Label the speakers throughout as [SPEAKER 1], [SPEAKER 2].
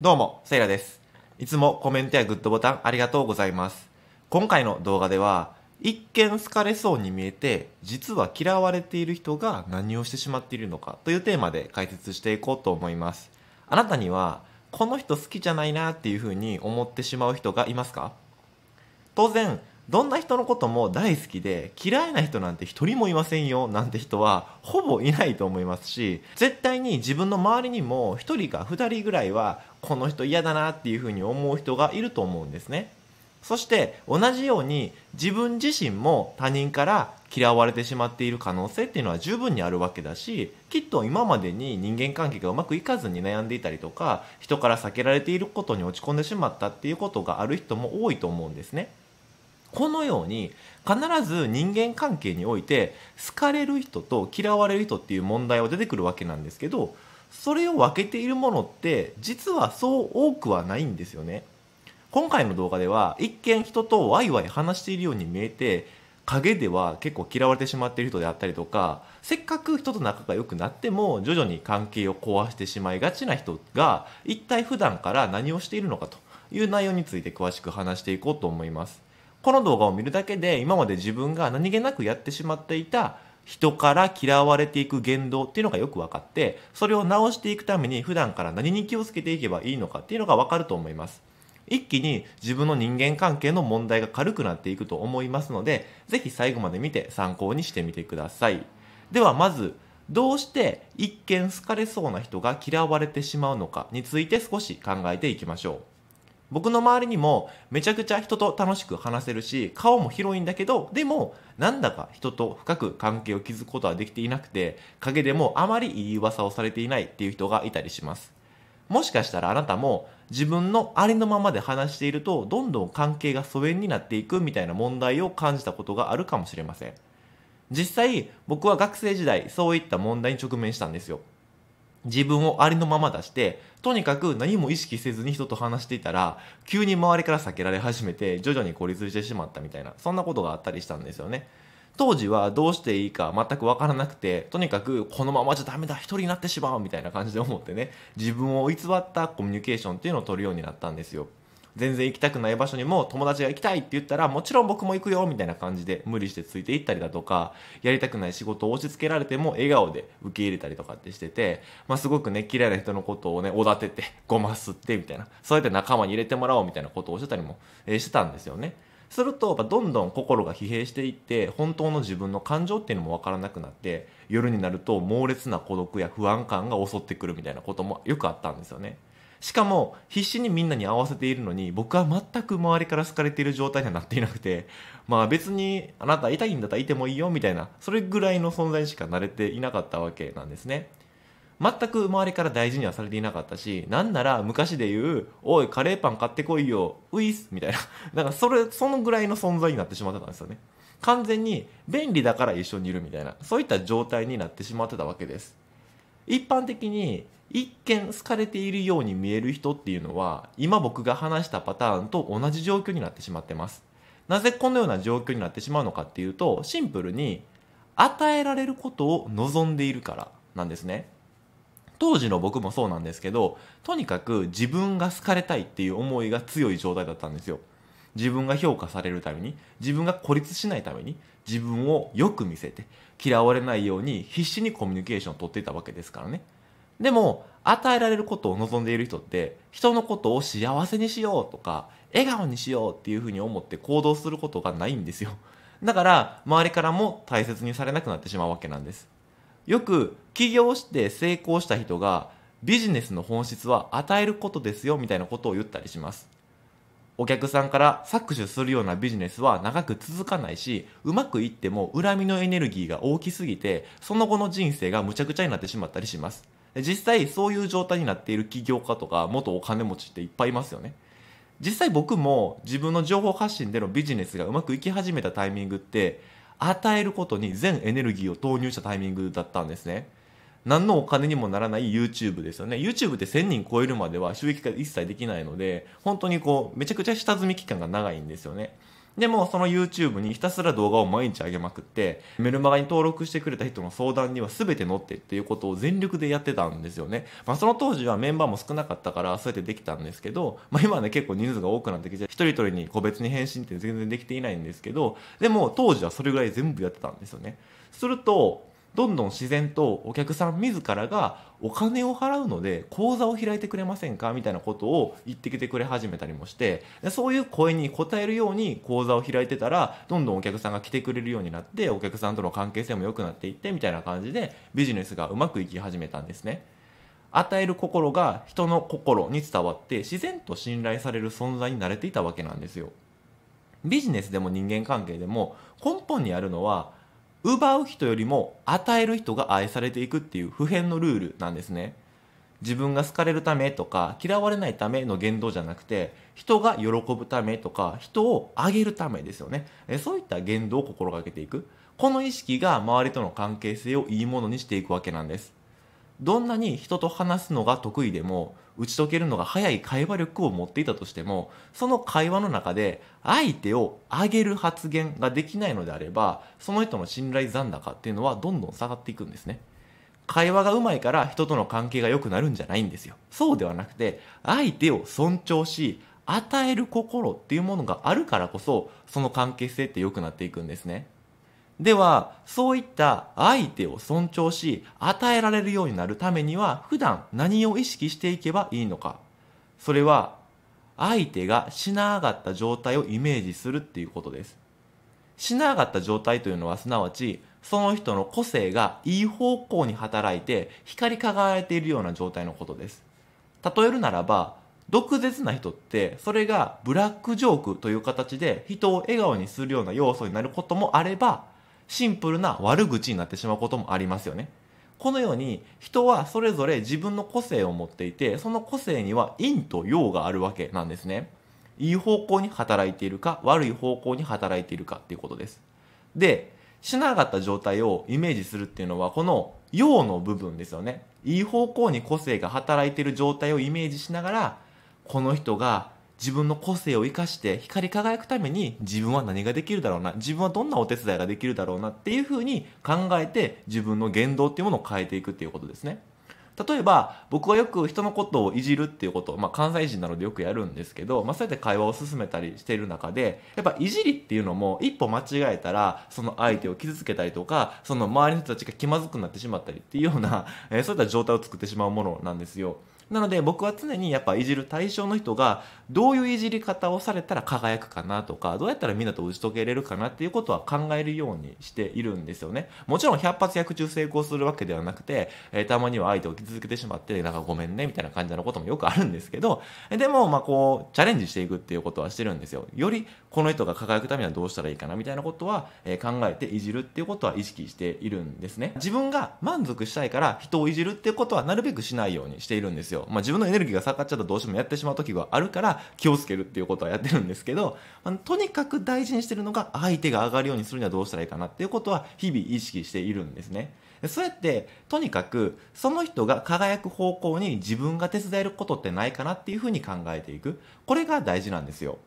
[SPEAKER 1] どうも、セイラです。いつもコメントやグッドボタンありがとうございます。今回の動画では、一見好かれそうに見えて、実は嫌われている人が何をしてしまっているのかというテーマで解説していこうと思います。あなたには、この人好きじゃないなっていうふうに思ってしまう人がいますか当然、どんな人のことも大好きで嫌いな人なんて一人もいませんよなんて人はほぼいないと思いますし絶対に自分の周りにも1人か2人ぐらいはこの人嫌だなっていうふうに思う人がいると思うんですねそして同じように自分自身も他人から嫌われてしまっている可能性っていうのは十分にあるわけだしきっと今までに人間関係がうまくいかずに悩んでいたりとか人から避けられていることに落ち込んでしまったっていうことがある人も多いと思うんですね。このように必ず人間関係において好かれる人と嫌われる人っていう問題は出てくるわけなんですけどそれを分けているものって実はそう多くはないんですよね。今回の動画では一見人とワイワイ話しているように見えて陰では結構嫌われてしまっている人であったりとかせっかく人と仲が良くなっても徐々に関係を壊してしまいがちな人が一体普段から何をしているのかという内容について詳しく話していこうと思います。この動画を見るだけで今まで自分が何気なくやってしまっていた人から嫌われていく言動っていうのがよく分かってそれを直していくために普段から何に気をつけていけばいいのかっていうのが分かると思います一気に自分の人間関係の問題が軽くなっていくと思いますので是非最後まで見て参考にしてみてくださいではまずどうして一見好かれそうな人が嫌われてしまうのかについて少し考えていきましょう僕の周りにもめちゃくちゃ人と楽しく話せるし顔も広いんだけどでもなんだか人と深く関係を築くことはできていなくて陰でもあまりいい噂をされていないっていう人がいたりしますもしかしたらあなたも自分のありのままで話しているとどんどん関係が疎遠になっていくみたいな問題を感じたことがあるかもしれません実際僕は学生時代そういった問題に直面したんですよ自分をありのまま出して、とにかく何も意識せずに人と話していたら、急に周りから避けられ始めて、徐々に孤立してしまったみたいな、そんなことがあったりしたんですよね。当時はどうしていいか全く分からなくて、とにかくこのままじゃダメだ、一人になってしまうみたいな感じで思ってね、自分を偽ったコミュニケーションっていうのを取るようになったんですよ。全然行きたくない場所にも友達が行きたいって言ったらもちろん僕も行くよみたいな感じで無理してついていったりだとかやりたくない仕事を押し付けられても笑顔で受け入れたりとかってしてて、まあ、すごくね嫌いな人のことをねおだてて ごますってみたいなそうやって仲間に入れてもらおうみたいなことをしてたりもしてたんですよね。するとどんどん心が疲弊していって本当の自分の感情っていうのも分からなくなって夜になると猛烈な孤独や不安感が襲ってくるみたいなこともよくあったんですよね。しかも必死にみんなに合わせているのに僕は全く周りから好かれている状態にはなっていなくてまあ別にあなた痛いんだったらいてもいいよみたいなそれぐらいの存在にしか慣れていなかったわけなんですね全く周りから大事にはされていなかったしなんなら昔で言う「おいカレーパン買ってこいよウイス」みたいなだ からそれそのぐらいの存在になってしまってたんですよね完全に便利だから一緒にいるみたいなそういった状態になってしまってたわけです一般的に一見好かれているように見える人っていうのは今僕が話したパターンと同じ状況になってしまってますなぜこのような状況になってしまうのかっていうとシンプルに与えられることを望んでいるからなんですね当時の僕もそうなんですけどとにかく自分が好かれたいっていう思いが強い状態だったんですよ自分が評価されるために自分が孤立しないために自分をよく見せて嫌われないように必死にコミュニケーションを取っていたわけですからねでも与えられることを望んでいる人って人のことを幸せにしようとか笑顔にしようっていうふうに思って行動することがないんですよだから周りからも大切にされなくなってしまうわけなんですよく起業して成功した人がビジネスの本質は与えることですよみたいなことを言ったりしますお客さんから搾取するようなビジネスは長く続かないし、うまくいっても恨みのエネルギーが大きすぎて、その後の人生がむちゃくちゃになってしまったりします。実際そういう状態になっている起業家とか元お金持ちっていっぱいいますよね。実際僕も自分の情報発信でのビジネスがうまくいき始めたタイミングって、与えることに全エネルギーを投入したタイミングだったんですね。何のお金にもならない YouTube ですよね。YouTube って1000人超えるまでは収益化一切できないので、本当にこう、めちゃくちゃ下積み期間が長いんですよね。でも、その YouTube にひたすら動画を毎日上げまくって、メルマガに登録してくれた人の相談には全て乗ってっていうことを全力でやってたんですよね。まあ、その当時はメンバーも少なかったから、そうやってできたんですけど、まあ、今はね、結構人数が多くなってきて、一人一人に個別に返信って全然できていないんですけど、でも、当時はそれぐらい全部やってたんですよね。すると、どんどん自然とお客さん自らがお金を払うので口座を開いてくれませんかみたいなことを言ってきてくれ始めたりもしてそういう声に応えるように口座を開いてたらどんどんお客さんが来てくれるようになってお客さんとの関係性も良くなっていってみたいな感じでビジネスがうまくいき始めたんですね。与える心が人の心に伝わって自然と信頼される存在になれていたわけなんですよ。ビジネスでも人間関係でも根本にあるのは奪う人よりも与える人が愛されていくっていう普遍のルールなんですね。自分が好かれるためとか嫌われないための言動じゃなくて人が喜ぶためとか人をあげるためですよねそういった言動を心がけていくこの意識が周りとの関係性をいいものにしていくわけなんですどんなに人と話すのが得意でも打ち解けるのが早い会話力を持っていたとしてもその会話の中で相手を上げる発言ができないのであればその人の信頼残高っていうのはどんどん下がっていくんですね。会話がうまいから人との関係が良くなるんじゃないんですよ。そうではなくて相手を尊重し与える心っていうものがあるからこそその関係性って良くなっていくんですね。では、そういった相手を尊重し、与えられるようになるためには、普段何を意識していけばいいのか。それは、相手がしな上がった状態をイメージするっていうことです。しな上がった状態というのは、すなわち、その人の個性がいい方向に働いて、光り輝いているような状態のことです。例えるならば、毒舌な人ってそれがブラックジョークという形で人を笑顔にするような要素になることもあればシンプルな悪口になってしまうこともありますよね。このように人はそれぞれ自分の個性を持っていて、その個性には陰と陽があるわけなんですね。いい方向に働いているか、悪い方向に働いているかっていうことです。で、しなかった状態をイメージするっていうのは、この陽の部分ですよね。いい方向に個性が働いている状態をイメージしながら、この人が自分の個性を生かして光り輝くために自分は何ができるだろうな自分はどんなお手伝いができるだろうなっていうふうに考えて自分の言動っていうものを変えていくっていうことですね例えば僕はよく人のことをいじるっていうことを、まあ、関西人なのでよくやるんですけど、まあ、そうやって会話を進めたりしている中でやっぱいじりっていうのも一歩間違えたらその相手を傷つけたりとかその周りの人たちが気まずくなってしまったりっていうような、えー、そういった状態を作ってしまうものなんですよ。なので僕は常にやっぱいじる対象の人がどういういじり方をされたら輝くかなとかどうやったらみんなと打ち解けれるかなっていうことは考えるようにしているんですよねもちろん100発100中成功するわけではなくて、えー、たまには相手を傷つけてしまってなんかごめんねみたいな感じのこともよくあるんですけどでもまあこうチャレンジしていくっていうことはしてるんですよよりこの人が輝くためにはどうしたらいいかなみたいなことは、え考えていじるっていうことは意識しているんですね自分が満足したいから人をいじるっていうことはなるべくしないようにしているんですよよ、まあ、自分のエネルギーが下がっちゃったらどうしてもやってしまう時があるから気をつけるっていうことはやってるんですけど、まあ、とにかく大事にしてるのが相手が上がるようにするにはどうしたらいいかなっていうことは日々意識しているんですね。そうやってとにかくその人が輝く方向に自分が手伝えることってないかなっていうふうに考えていくこれが大事なんですよ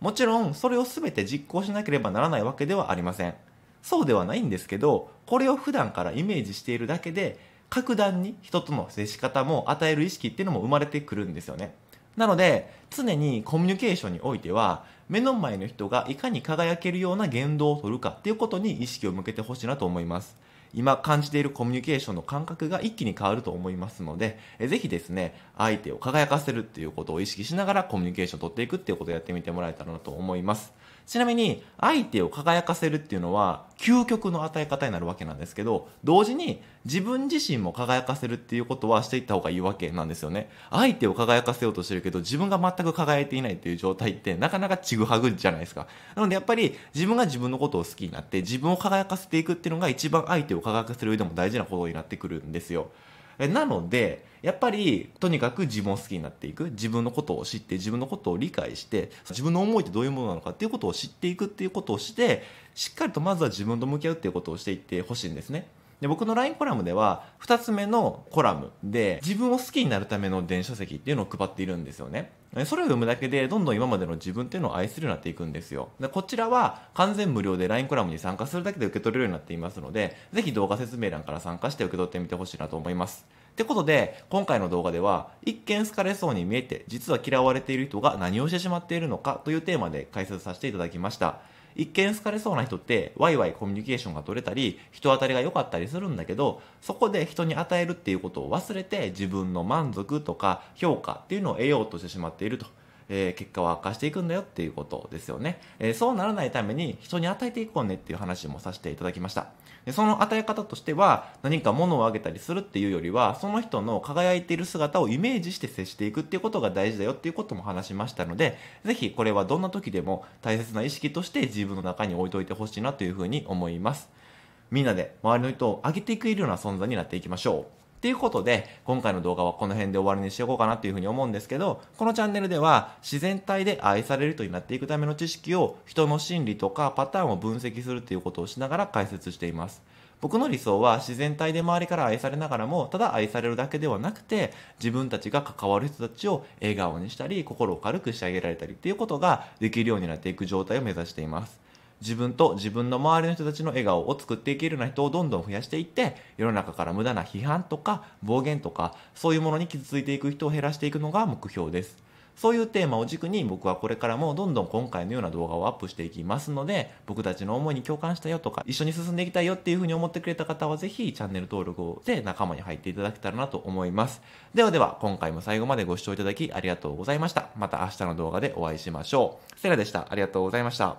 [SPEAKER 1] もちろんそれを全て実行しなければならないわけではありませんそうではないんですけどこれを普段からイメージしているだけで格段に人との接し方も与える意識っていうのも生まれてくるんですよね。なので、常にコミュニケーションにおいては、目の前の人がいかに輝けるような言動をとるかっていうことに意識を向けてほしいなと思います。今感じているコミュニケーションの感覚が一気に変わると思いますので、えー、ぜひですね、相手を輝かせるっていうことを意識しながらコミュニケーションを取っていくっていうことをやってみてもらえたらなと思います。ちなみに、相手を輝かせるっていうのは、究極の与え方になるわけなんですけど、同時に自分自身も輝かせるっていうことはしていった方がいいわけなんですよね。相手を輝かせようとしてるけど、自分が全く輝いていないっていう状態って、なかなかちぐはぐじゃないですか。なのでやっぱり、自分が自分のことを好きになって、自分を輝かせていくっていうのが一番相手を科学する上でも大事なことになってくるんですよ。なので、やっぱり、とにかく自分を好きになっていく。自分のことを知って、自分のことを理解して、自分の思いってどういうものなのかっていうことを知っていくっていうことをして、しっかりとまずは自分と向き合うっていうことをしていってほしいんですね。で僕の LINE コラムでは2つ目のコラムで自分を好きになるための電子書籍っていうのを配っているんですよね。それを読むだけでどんどん今までの自分っていうのを愛するようになっていくんですよ。でこちらは完全無料で LINE コラムに参加するだけで受け取れるようになっていますので、ぜひ動画説明欄から参加して受け取ってみてほしいなと思います。ってことで、今回の動画では、一見好かれそうに見えて、実は嫌われている人が何をしてしまっているのかというテーマで解説させていただきました。一見好かれそうな人ってワイワイコミュニケーションが取れたり人当たりが良かったりするんだけどそこで人に与えるっていうことを忘れて自分の満足とか評価っていうのを得ようとしてしまっていると。えー、結果を悪化していくんだよっていうことですよね、えー、そうならないために人に与えていこうねっていう話もさせていただきましたでその与え方としては何か物をあげたりするっていうよりはその人の輝いている姿をイメージして接していくっていうことが大事だよっていうことも話しましたので是非これはどんな時でも大切な意識として自分の中に置いといてほしいなというふうに思いますみんなで周りの人を上げていくような存在になっていきましょうとていうことで、今回の動画はこの辺で終わりにしておこうかなというふうに思うんですけど、このチャンネルでは自然体で愛されるとになっていくための知識を人の心理とかパターンを分析するっていうことをしながら解説しています。僕の理想は自然体で周りから愛されながらもただ愛されるだけではなくて自分たちが関わる人たちを笑顔にしたり心を軽くしてあげられたりっていうことができるようになっていく状態を目指しています。自分と自分の周りの人たちの笑顔を作っていけるような人をどんどん増やしていって世の中から無駄な批判とか暴言とかそういうものに傷ついていく人を減らしていくのが目標ですそういうテーマを軸に僕はこれからもどんどん今回のような動画をアップしていきますので僕たちの思いに共感したよとか一緒に進んでいきたいよっていうふうに思ってくれた方はぜひチャンネル登録をして仲間に入っていただけたらなと思いますではでは今回も最後までご視聴いただきありがとうございましたまた明日の動画でお会いしましょうセラでしたありがとうございました